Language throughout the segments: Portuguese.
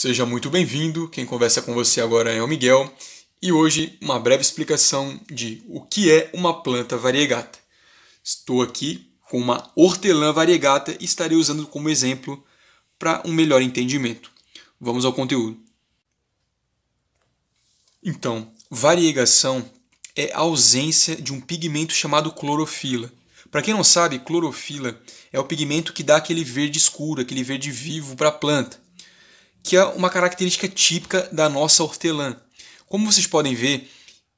Seja muito bem-vindo. Quem conversa com você agora é o Miguel e hoje uma breve explicação de o que é uma planta variegata. Estou aqui com uma hortelã variegata e estarei usando como exemplo para um melhor entendimento. Vamos ao conteúdo. Então, variegação é a ausência de um pigmento chamado clorofila. Para quem não sabe, clorofila é o pigmento que dá aquele verde escuro, aquele verde vivo para a planta que é uma característica típica da nossa hortelã. Como vocês podem ver,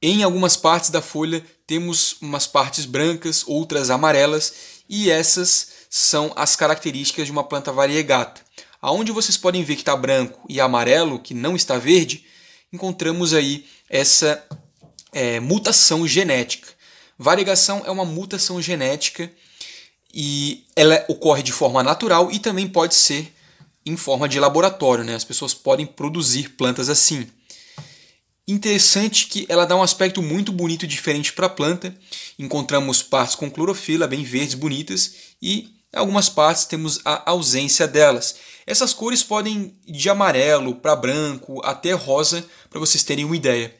em algumas partes da folha temos umas partes brancas, outras amarelas, e essas são as características de uma planta variegata. Aonde vocês podem ver que está branco e amarelo, que não está verde, encontramos aí essa é, mutação genética. Variegação é uma mutação genética e ela ocorre de forma natural e também pode ser em forma de laboratório, né? As pessoas podem produzir plantas assim. Interessante que ela dá um aspecto muito bonito e diferente para a planta. Encontramos partes com clorofila bem verdes, bonitas, e algumas partes temos a ausência delas. Essas cores podem ir de amarelo para branco até rosa, para vocês terem uma ideia.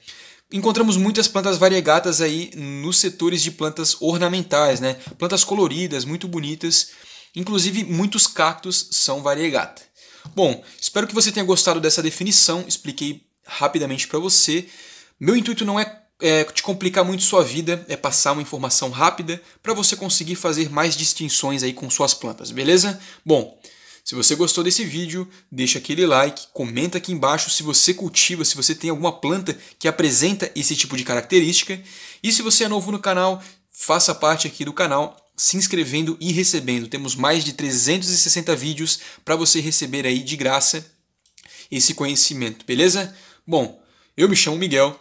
Encontramos muitas plantas variegatas aí nos setores de plantas ornamentais, né? Plantas coloridas, muito bonitas. Inclusive, muitos cactos são variegata. Bom, espero que você tenha gostado dessa definição, expliquei rapidamente para você. Meu intuito não é, é, te complicar muito sua vida, é passar uma informação rápida para você conseguir fazer mais distinções aí com suas plantas, beleza? Bom, se você gostou desse vídeo, deixa aquele like, comenta aqui embaixo se você cultiva, se você tem alguma planta que apresenta esse tipo de característica. E se você é novo no canal, faça parte aqui do canal se inscrevendo e recebendo. Temos mais de 360 vídeos para você receber aí de graça esse conhecimento, beleza? Bom, eu me chamo Miguel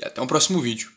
e até o próximo vídeo.